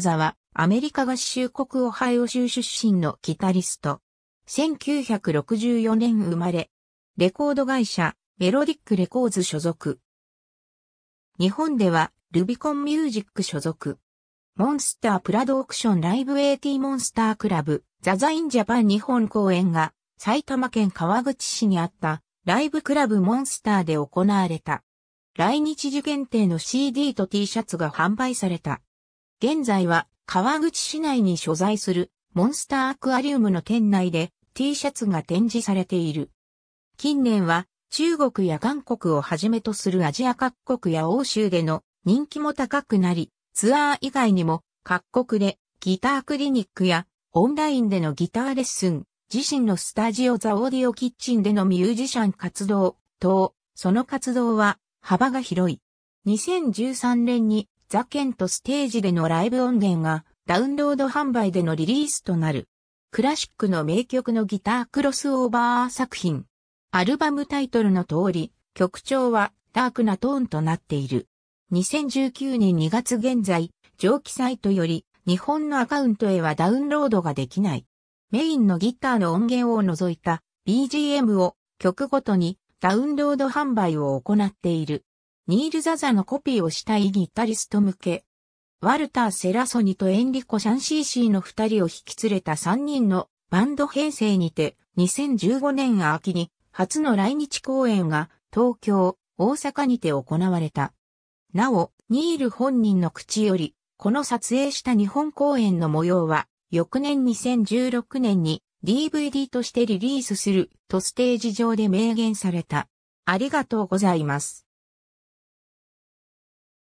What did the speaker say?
ザは、アメリカ合衆国オハイオ州出身のギタリスト。1964年生まれ。レコード会社、メロディックレコーズ所属。日本では、ルビコンミュージック所属。モンスタープラドオークションライブ AT モンスタークラブ、ザザインジャパン日本公演が、埼玉県川口市にあった、ライブクラブモンスターで行われた。来日受験定の CD と T シャツが販売された。現在は川口市内に所在するモンスターアクアリウムの店内で T シャツが展示されている。近年は中国や韓国をはじめとするアジア各国や欧州での人気も高くなり、ツアー以外にも各国でギタークリニックやオンラインでのギターレッスン、自身のスタジオザオーディオキッチンでのミュージシャン活動等、その活動は幅が広い。2013年にザ・ケントステージでのライブ音源がダウンロード販売でのリリースとなる。クラシックの名曲のギタークロスオーバー作品。アルバムタイトルの通り、曲調はダークなトーンとなっている。2019年2月現在、上記サイトより日本のアカウントへはダウンロードができない。メインのギターの音源を除いた BGM を曲ごとにダウンロード販売を行っている。ニール・ザザのコピーをしたいギタリスト向け。ワルター・セラソニとエンリコ・シャンシーシーの二人を引き連れた三人のバンド編成にて2015年秋に初の来日公演が東京、大阪にて行われた。なお、ニール本人の口より、この撮影した日本公演の模様は、翌年2016年に DVD としてリリースするとステージ上で明言された。ありがとうございます。